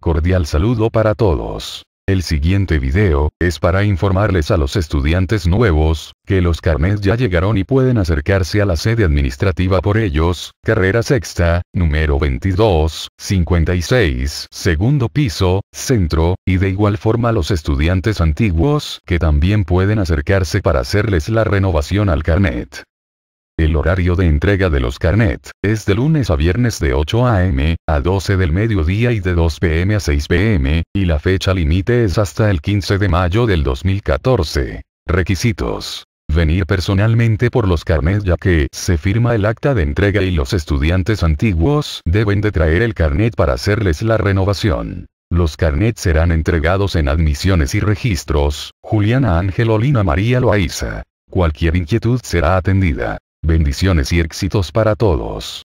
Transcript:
Cordial saludo para todos. El siguiente video, es para informarles a los estudiantes nuevos, que los carnets ya llegaron y pueden acercarse a la sede administrativa por ellos, carrera sexta, número 22, 56, segundo piso, centro, y de igual forma a los estudiantes antiguos, que también pueden acercarse para hacerles la renovación al carnet. El horario de entrega de los carnet es de lunes a viernes de 8 a.m. a 12 del mediodía y de 2 p.m. a 6 p.m., y la fecha límite es hasta el 15 de mayo del 2014. Requisitos. Venir personalmente por los carnets ya que se firma el acta de entrega y los estudiantes antiguos deben de traer el carnet para hacerles la renovación. Los carnets serán entregados en admisiones y registros, Juliana Olina María Loaiza. Cualquier inquietud será atendida. Bendiciones y éxitos para todos.